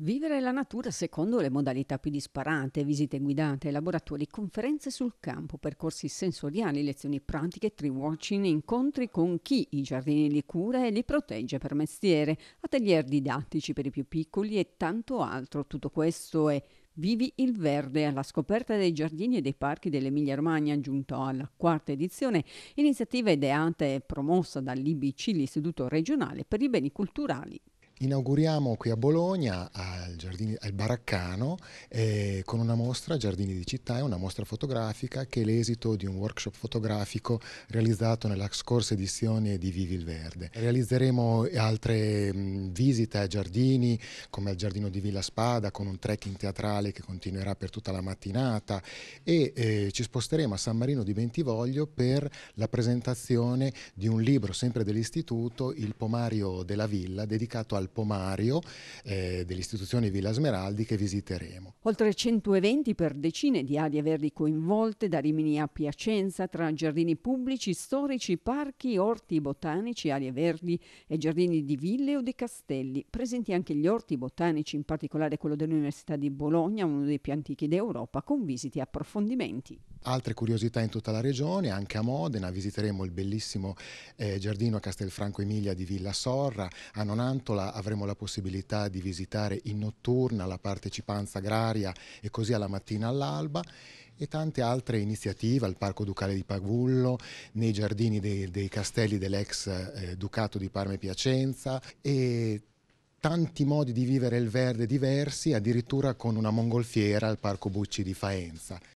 Vivere la natura secondo le modalità più disparate, visite guidate, laboratori, conferenze sul campo, percorsi sensoriali, lezioni pratiche, tree watching, incontri con chi i giardini li cura e li protegge per mestiere, atelier didattici per i più piccoli e tanto altro. Tutto questo è Vivi il Verde alla scoperta dei giardini e dei parchi dell'Emilia Romagna, giunto alla quarta edizione, iniziativa ideata e promossa dall'IBC, l'Istituto regionale per i beni culturali Inauguriamo qui a Bologna, al, Giardini, al Baraccano, eh, con una mostra Giardini di città, è una mostra fotografica che è l'esito di un workshop fotografico realizzato nella scorsa edizione di Vivi il Verde. Realizzeremo altre mh, mm, visite ai giardini, come al giardino di Villa Spada, con un trekking teatrale che continuerà per tutta la mattinata e eh, ci sposteremo a San Marino di Bentivoglio per la presentazione di un libro sempre dell'istituto, Il Pomario della Villa, dedicato al al Pomario eh, dell'istituzione Villa Smeraldi che visiteremo. Oltre 100 eventi per decine di ali verdi coinvolte da Rimini a Piacenza tra giardini pubblici, storici, parchi, orti botanici, aree verdi e giardini di ville o di castelli. Presenti anche gli orti botanici, in particolare quello dell'Università di Bologna, uno dei più antichi d'Europa, con visite e approfondimenti altre curiosità in tutta la regione, anche a Modena visiteremo il bellissimo eh, giardino a Castelfranco Emilia di Villa Sorra, a Nonantola avremo la possibilità di visitare in notturna la partecipanza agraria e così alla mattina all'alba e tante altre iniziative al Parco Ducale di Pagullo, nei giardini dei, dei castelli dell'ex eh, Ducato di Parma e Piacenza e tanti modi di vivere il verde diversi, addirittura con una mongolfiera al Parco Bucci di Faenza.